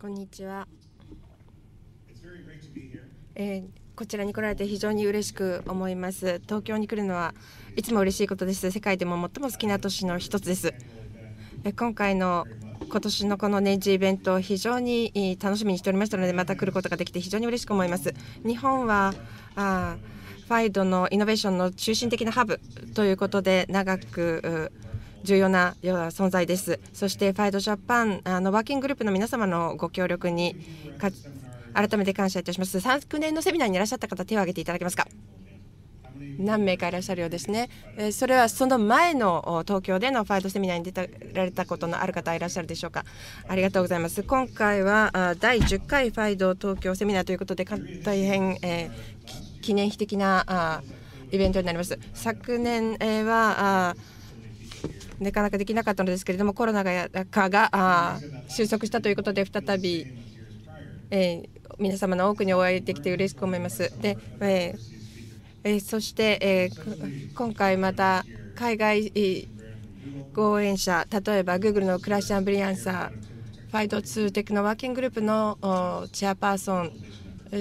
こんにちは。えー、こちらに来られて非常に嬉しく思います。東京に来るのはいつも嬉しいことです。世界でも最も好きな都市の一つです。え今回の今年のこの年次イベント、非常に楽しみにしておりましたので、また来ることができて非常に嬉しく思います。日本はあファイドのイノベーションの中心的なハブということで長く重要な存在です。そしてファイドジャパンあのワーキンググループの皆様のご協力に改めて感謝いたします。昨年のセミナーにいらっしゃった方、手を挙げていただけますか。何名かいらっしゃるようですね。それはその前の東京でのファイドセミナーに出たられたことのある方いらっしゃるでしょうか。ありがとうございます。今回は第10回ファイド東京セミナーということで大変、えー、記念碑的なイベントになります。昨年はなかなかできなかったのですけれどもコロナ禍が収束したということで再び、えー、皆様の多くにお会いできて嬉しく思います。でえーえー、そして、えー、今回また海外応援者例えば Google のクラッシュアン・ブリアンサーファイド2テクノワーキンググループのチェアパーソン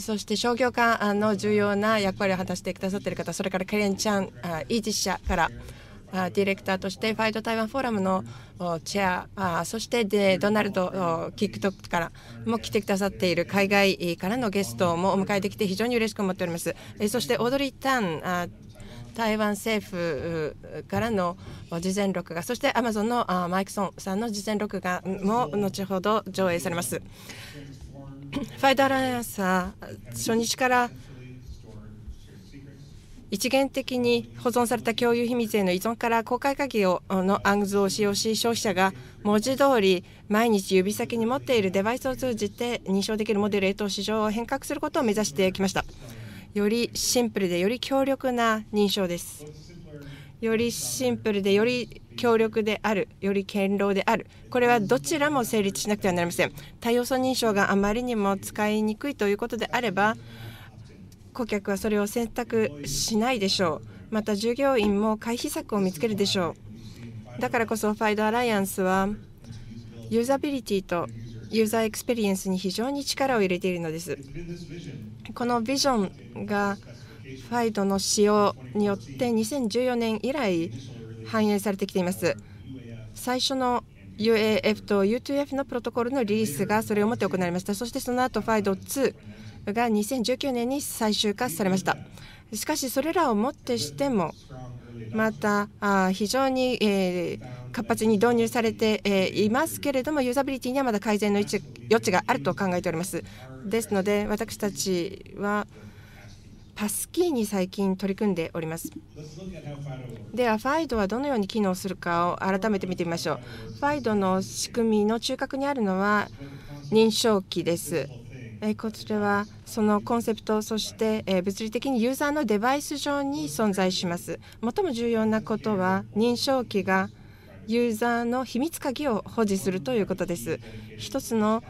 そして商業化の重要な役割を果たしてくださっている方それからケレン・チャンイージス社からディレクターとしてファイト台湾フォーラムのチェアそしてでドナルド TikTok からも来てくださっている海外からのゲストもお迎えできて非常に嬉しく思っておりますそしてオードリー・タン台湾政府からの事前録画そしてアマゾンのマイクソンさんの事前録画も後ほど上映されますファイトアライアンー初日から一元的に保存された共有秘密への依存から公開鍵をの暗図を使用し消費者が文字通り毎日指先に持っているデバイスを通じて認証できるモデルへと市場を変革することを目指してきましたよりシンプルでより強力な認証ですよりシンプルでより強力であるより堅牢であるこれはどちらも成立しなくてはなりません多要素認証があまりにも使いにくいということであれば顧客はそれを選択しないでしょうまた従業員も回避策を見つけるでしょうだからこそファイドアライアンスはユーザビリティとユーザーエクスペリエンスに非常に力を入れているのですこのビジョンがファイドの使用によって2014年以来反映されてきています最初の UAF と U2F のプロトコルのリリースがそれをもって行われましたそしてその後ファイド2が2019年に最終化されましたしかしそれらをもってしてもまた非常に、え活発に導入されて、えいますけれどもユーザビリティにはまだ改善の余地があると考えておりますですので私たちはパスキーに最近取り組んでおりますでは FIDO はどのように機能するかを改めて見てみましょう FIDO の仕組みの中核にあるのは認証機ですこちらはそのコンセプトそして物理的にユーザーのデバイス上に存在します最も重要なことは認証機がユーザーの秘密鍵を保持するということです一つの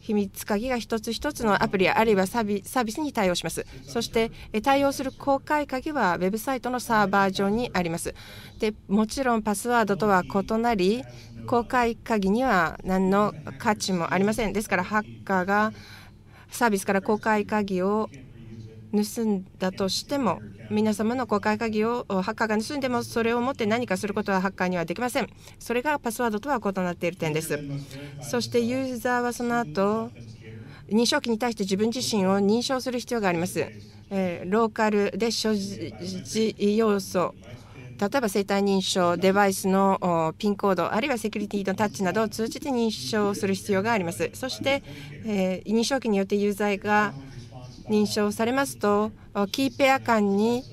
秘密鍵が一つ一つのアプリあるいはサービスに対応しますそして対応する公開鍵はウェブサイトのサーバー上にありますでもちろんパスワードとは異なり公開鍵には何の価値もありませんですからハッカーがサービスから公開鍵を盗んだとしても皆様の公開鍵をハッカーが盗んでもそれを持って何かすることはハッカーにはできませんそれがパスワードとは異なっている点ですそしてユーザーはその後認証機に対して自分自身を認証する必要がありますローカルで所持要素例えば生体認証デバイスのピンコードあるいはセキュリティのタッチなどを通じて認証する必要がありますそして、えー、認証機によって有罪が認証されますとキーペア間に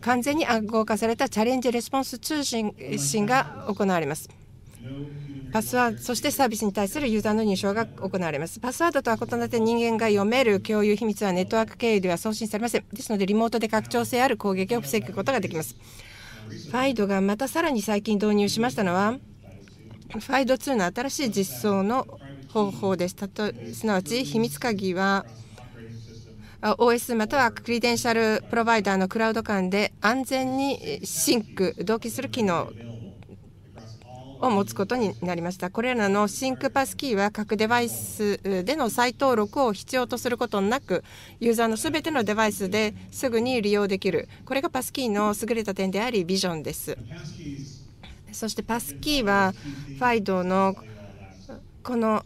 完全に暗号化されたチャレンジレスポンス通信が行われますパスワードそしてサービスに対するユーザーの認証が行われますパスワードとは異なって人間が読める共有秘密はネットワーク経由では送信されませんですのでリモートで拡張性ある攻撃を防ぐことができますファイドがまたさらに最近導入しましたのは、ファイド2の新しい実装の方法です。たとすなわち、秘密鍵は OS またはクリデンシャルプロバイダーのクラウド間で安全にシンク、同期する機能を持つことになりました。これらのシンクパスキーは各デバイスでの再登録を必要とすることなく、ユーザーのすべてのデバイスですぐに利用できる。これがパスキーの優れた点であり、ビジョンです。そしてパスキーは、ファイドのこの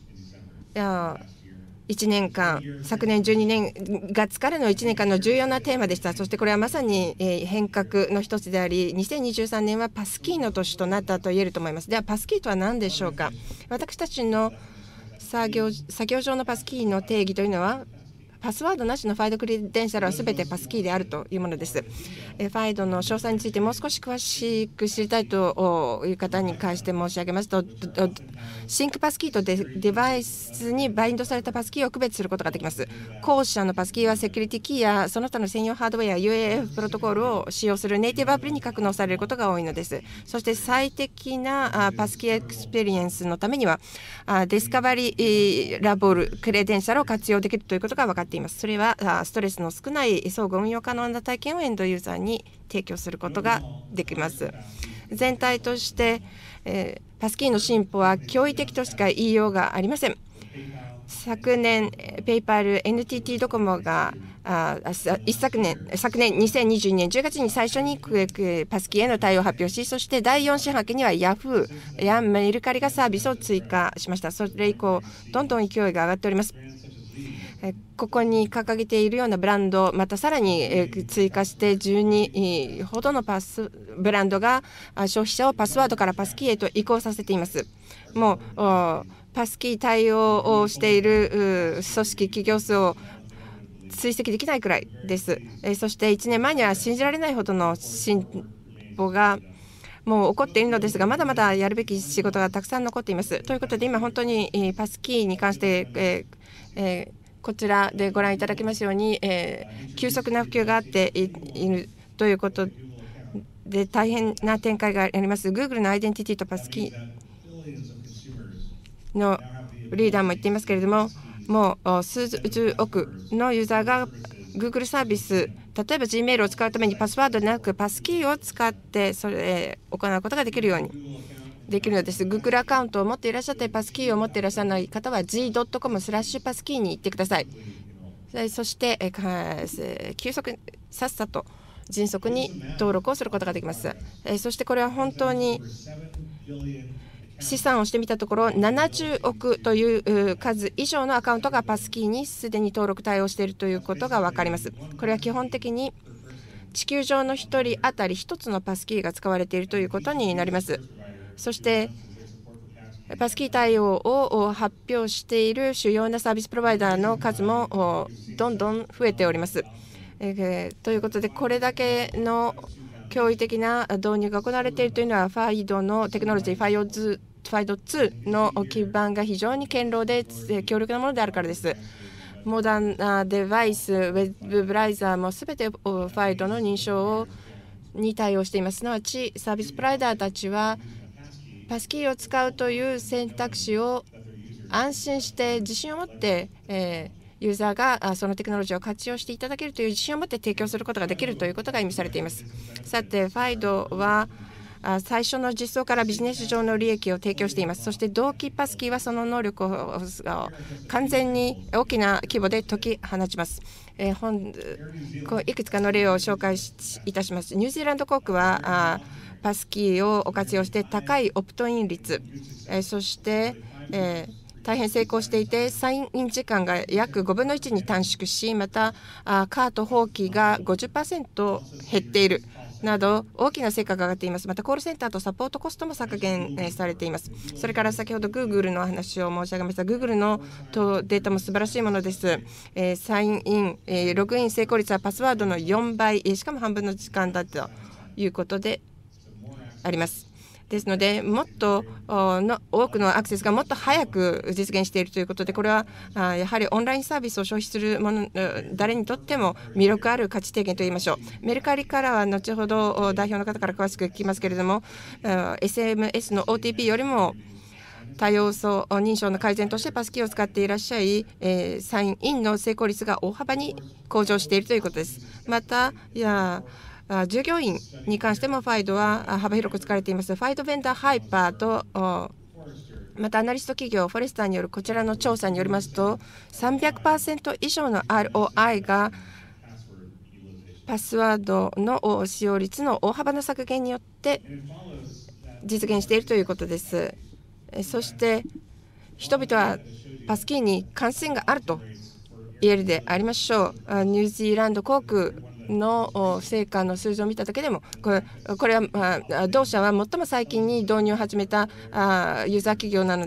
1年間、昨年12年月からの1年間の重要なテーマでした。そしてこれはまさに変革の一つであり、2023年はパスキーの年となったと言えると思います。では、パスキーとは何でしょうか。私たちの作業作業上のパスキーの定義というのはパスワードなしのファイドクリデンシャルは全てパスキーであるというものです。ファイドの詳細についてもう少し詳しく知りたいという方に関して申し上げますと、シンクパスキーとデバイスにバインドされたパスキーを区別することができます。後者のパスキーはセキュリティキーやその他の専用ハードウェア UAF プロトコルを使用するネイティブアプリに格納されることが多いのです。そして最適なパスキーエクスペリエンスのためには、ディスカバリーラボルクレデンシャルを活用できるということが分かっています。っていますそれはストレスの少ない相互運用可能な体験をエンドユーザーに提供することができます全体として、えー、パスキーの進歩は驚異的としか言いようがありません昨年、ペイパル、NTT ドコモがあ一昨年、昨年2022年10月に最初にパスキーへの対応を発表し、そして第4四半期にはヤフーやメルカリがサービスを追加しました。それ以降、どんどん勢いが上がっております。ここに掲げているようなブランドまたさらに追加して12ほどのパスブランドが消費者をパスワードからパスキーへと移行させています。もうパスキー対応をしている組織企業数を追跡できないくらいです。そして1年前には信じられないほどの進歩がもう起こっているのですが、まだまだやるべき仕事がたくさん残っています。ということで、今、本当にパスキーに関して、えーえこちらでご覧いただきますように、えー、急速な普及があっているということで大変な展開があります。Google のアイデンティティとパスキーのリーダーも言っていますけれども、もう数十億のユーザーが Google サービス、例えば Gmail を使うためにパスワードでなくパスキーを使ってそれ行うことができるように。できるのです。Google アカウントを持っていらっしゃって、パスキーを持っていらっしゃらない方は g.com スラッシュパスキーに行ってください。そして、急速さっさと迅速に登録をすることができます。そしてこれは本当に試算をしてみたところ70億という数以上のアカウントがパスキーにすでに登録対応しているということが分かります。これは基本的に地球上の1人当たり1つのパスキーが使われているということになります。そしてパスキー対応を発表している主要なサービスプロバイダーの数もどんどん増えております。えー、ということで、これだけの驚異的な導入が行われているというのは、FIDO のテクノロジー、FIDO2 FIDO の基盤が非常に堅牢で強力なものであるからです。モダンなデバイス、ウェブブライザーもすべて FIDO の認証をに対応しています。すなわち、サービスプライダーたちはパスキーを使うという選択肢を安心して自信を持って、えユーザーがそのテクノロジーを活用していただけるという自信を持って提供することができるということが意味されています。さて、ファイドは最初の実装からビジネス上の利益を提供していますそして同期パスキーはその能力を完全に大きな規模で解き放ちます。え本いくつかの例を紹介いたします。ニュージーランド航空はパスキーを活用して高いオプトイン率、えそして、えー大変成功していてサインイン時間が約5分の1に短縮しまたカート放棄が50%減っているなど大きな成果が上がっていますまたコールセンターとサポートコストも削減されていますそれから先ほど Google の話を申し上げました Google のデータも素晴らしいものです、えー、サインイン、えー、ログイン成功率はパスワードの4倍しかも半分の時間だということでありますですのでもっとの多くのアクセスがもっと早く実現しているということでこれはやはりオンラインサービスを消費するもの誰にとっても魅力ある価値提言といいましょうメルカリからは後ほど代表の方から詳しく聞きますけれども SMS の OTP よりも多様素認証の改善としてパスキーを使っていらっしゃい、えー、サインインの成功率が大幅に向上しているということです。またいや従業員に関してもファイドは幅広く使われています。ファイドベンダーハイパーとまたアナリスト企業フォレスターによるこちらの調査によりますと300%以上の ROI がパスワードの使用率の大幅な削減によって実現しているということです。そして人々はパスキーに感染があると言えるでありましょう。ニュージーランド航空の成果の数字を見ただけでもこれこれは、同社は最も最近に導入を始めたユーザー企業なの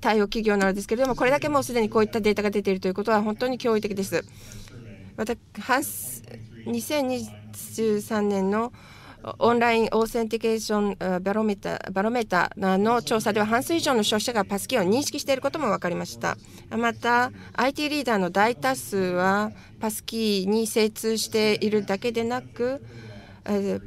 対応企業なのですけれどもこれだけもうすでにこういったデータが出ているということは本当に驚異的です。また2023年のオンラインオーセンティケーションバロメータバロメータの調査では半数以上の消費者がパスキーを認識していることも分かりましたまた IT リーダーの大多数はパスキーに精通しているだけでなく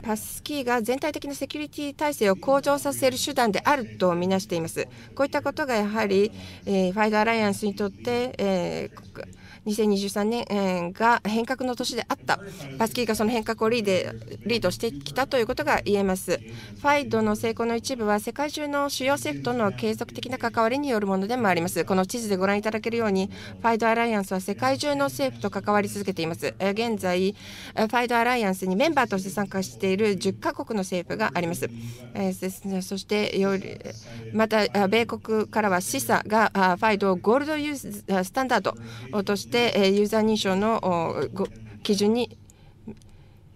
パスキーが全体的なセキュリティ体制を向上させる手段であるとみなしていますこういったことがやはりファイドアライアンスにとって、えー2023年が変革の年であった。パスキーがその変革をリードしてきたということが言えます。ファイドの成功の一部は世界中の主要政府との継続的な関わりによるものでもあります。この地図でご覧いただけるように、ファイドアライアンスは世界中の政府と関わり続けています。現在、ファイドアライアンスにメンバーとして参加している10カ国の政府があります。そしてまた米国からは CISA がファイドをゴールドユーススタンダードとしてて、えユーザー認証の基準に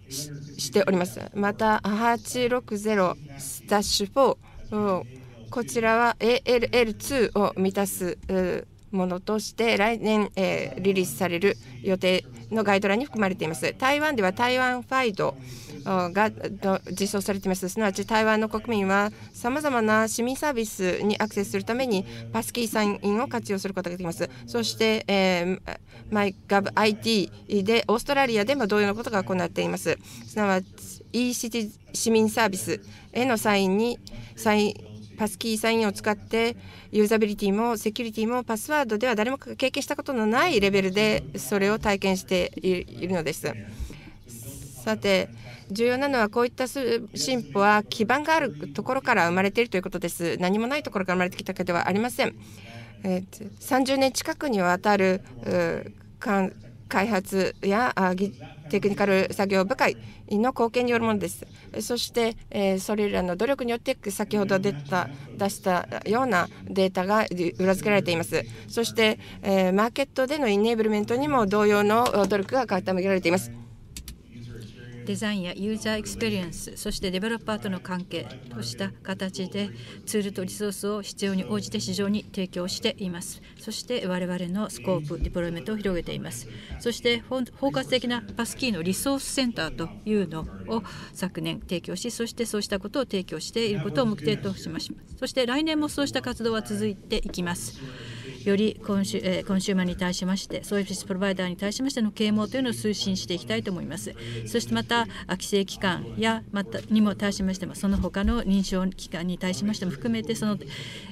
しております。また、860スッシュ4、こちらは ALL2 を満たすものとして来年、えリリースされる予定のガイドラインに含まれています。台湾では台湾ファイドが実装されていますすなわち台湾の国民はさまざまな市民サービスにアクセスするためにパスキーサインを活用することができますそして、えー、マイガブ IT でオーストラリアでも同様のことが行っていますすなわち e 市民サービスへのサインにサインパスキーサインを使ってユーザビリティもセキュリティもパスワードでは誰も経験したことのないレベルでそれを体験しているのです。さて重要なのはこういった進歩は基盤があるところから生まれているということです何もないところから生まれてきたわけではありません30年近くにわたる開発やテクニカル作業部会の貢献によるものです。そして、えそれらの努力によって先ほど出た出したようなデータが裏付けられています。そして、えマーケットでのイネーブルメントにも同様の努力が傾けられています。デザインやユーザーエクスペリエンスそしてデベロッパーとの関係とした形でツールとリソースを必要に応じて市場に提供していますそして我々のスコープディプロイメントを広げていますそして包括的なパスキーのリソースセンターというのを昨年提供しそしてそうしたことを提供していることを目的としましたそして来年もそうした活動は続いていきますよりコンシュ、えー、コンシューマーに対しましてサービスプロバイダーに対しましての啓蒙というのを推進していきたいと思いますそしてまた規制機関やまたにも対しましてもその他の認証機関に対しましても含めてその、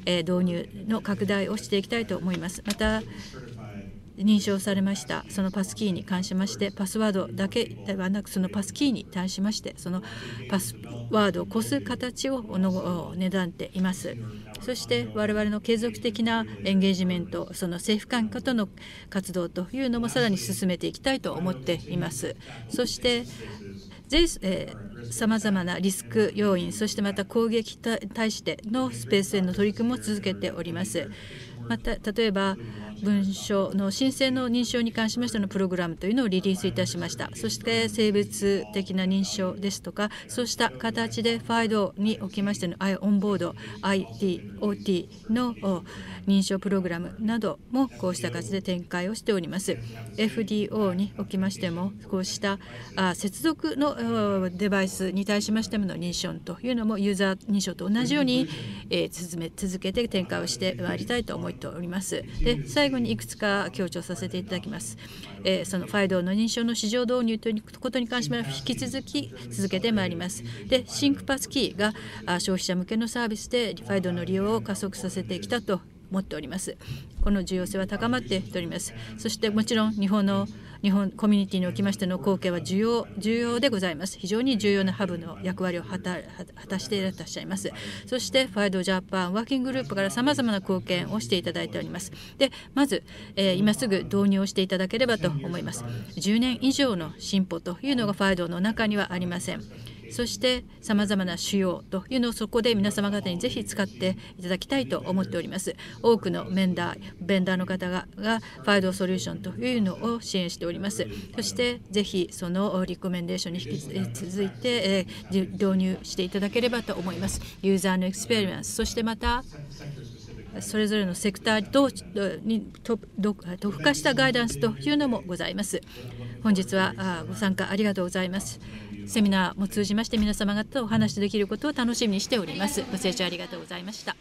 えー、導入の拡大をしていきたいと思いますまた認証されましたそのパスキーに関しましてパスワードだけではなくそのパスキーに対しましてそのパスワードを越す形をの値段っています。そして我々の継続的なエンゲージメントその政府間下との活動というのもさらに進めていきたいと思っていますそしてさまざまなリスク要因そしてまた攻撃に対してのスペースへの取り組みも続けておりますまた例えば文書の申請の認証に関しましてのプログラムというのをリリースいたしましたそして性別的な認証ですとかそうした形でファイ o におきましてのオンボード IDOT の認証プログラムなどもこうした形で展開をしております FDO におきましてもこうした接続のデバイスに対しましての認証というのもユーザー認証と同じように、えめ続けて展開をしてまいりたいと思っておりますで最最後にいくつか強調させていただきます。えー、そのファイドの認証の市場導入ということに関しては引き続き続けてまいります。で、シンクパスキーが消費者向けのサービスでファイドの利用を加速させてきたと持っておりますこの重要性は高まっておりますそしてもちろん日本の日本コミュニティにおきましての貢献は重要重要でございます非常に重要なハブの役割を果たしていらっしゃいますそしてファイドジャパンワーキンググループからさまざまな貢献をしていただいておりますでまず、えー、今すぐ導入をしていただければと思います10年以上の進歩というのがファイドの中にはありませんそしてさまざまな腫瘍というのをそこで皆様方にぜひ使っていただきたいと思っております多くのメンダーベンダーの方ががファイドソリューションというのを支援しておりますそしてぜひそのリコメンデーションに引き続いて、えー、導入していただければと思いますユーザーのエクスペリエンスそしてまたそれぞれのセクターとに特化したガイダンスというのもございます。本日はご参加ありがとうございます。セミナーも通じまして皆様方とお話しできることを楽しみにしておりますご清聴ありがとうございました